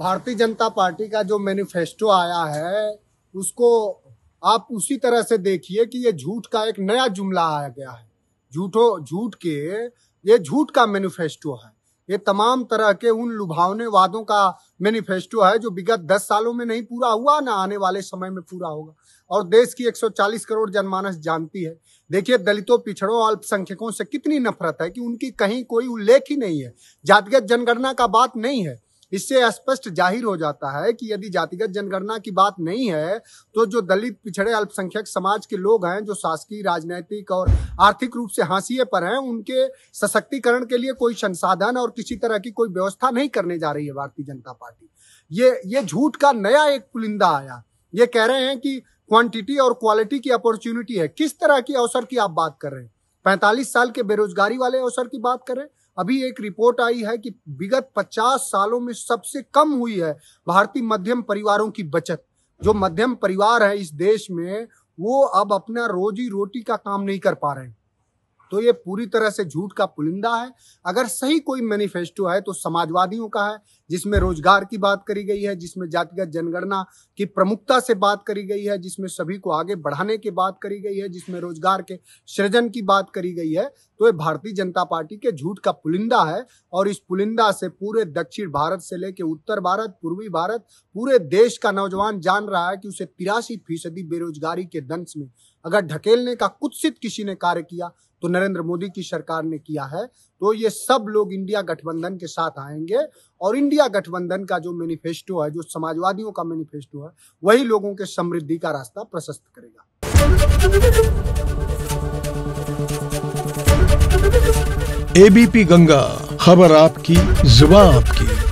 भारतीय जनता पार्टी का जो मैनिफेस्टो आया है उसको आप उसी तरह से देखिए कि ये झूठ का एक नया जुमला आया गया है झूठो झूठ के ये झूठ का मैनिफेस्टो है ये तमाम तरह के उन लुभावने वादों का मैनिफेस्टो है जो विगत दस सालों में नहीं पूरा हुआ ना आने वाले समय में पूरा होगा और देश की 140 करोड़ जनमानस जानती है देखिए दलितों पिछड़ों अल्पसंख्यकों से कितनी नफरत है कि उनकी कहीं कोई उल्लेख ही नहीं है जातिगत जनगणना का बात नहीं है इससे स्पष्ट जाहिर हो जाता है कि यदि जातिगत जनगणना की बात नहीं है तो जो दलित पिछड़े अल्पसंख्यक समाज के लोग हैं जो शासकीय राजनैतिक और आर्थिक रूप से हाशिए पर हैं उनके सशक्तिकरण के लिए कोई संसाधन और किसी तरह की कोई व्यवस्था नहीं करने जा रही है भारतीय जनता पार्टी ये ये झूठ का नया एक पुलिंदा आया ये कह रहे हैं कि क्वांटिटी और क्वालिटी की अपॉर्चुनिटी है किस तरह की अवसर की आप बात कर रहे हैं पैंतालीस साल के बेरोजगारी वाले अवसर की बात करें अभी एक रिपोर्ट आई है कि विगत 50 सालों में सबसे कम हुई है भारतीय मध्यम परिवारों की बचत जो मध्यम परिवार है इस देश में वो अब अपना रोजी रोटी का काम नहीं कर पा रहे हैं तो ये पूरी तरह से झूठ का पुलिंदा है अगर सही कोई मैनिफेस्टो है तो समाजवादियों का है जिसमें रोजगार की बात करी गई है जिसमें जातिगत जनगणना की प्रमुखता से बात करी गई है जिसमें सभी को आगे बढ़ाने की बात करी गई है जिसमें रोजगार के सृजन की बात करी गई है तो ये भारतीय जनता पार्टी के झूठ का पुलिंदा है और इस पुलिंदा से पूरे दक्षिण भारत से लेकर उत्तर भारत पूर्वी भारत पूरे देश का नौजवान जान रहा है कि उसे तिरासी फीसदी बेरोजगारी के दंश में अगर ढकेलने का कुत्सित किसी ने कार्य किया तो नरेंद्र मोदी की सरकार ने किया है तो ये सब लोग इंडिया गठबंधन के साथ आएंगे और इंडिया इंडिया गठबंधन का जो मैनिफेस्टो है जो समाजवादियों का मैनिफेस्टो है वही लोगों के समृद्धि का रास्ता प्रशस्त करेगा एबीपी गंगा खबर आपकी जुबा आपकी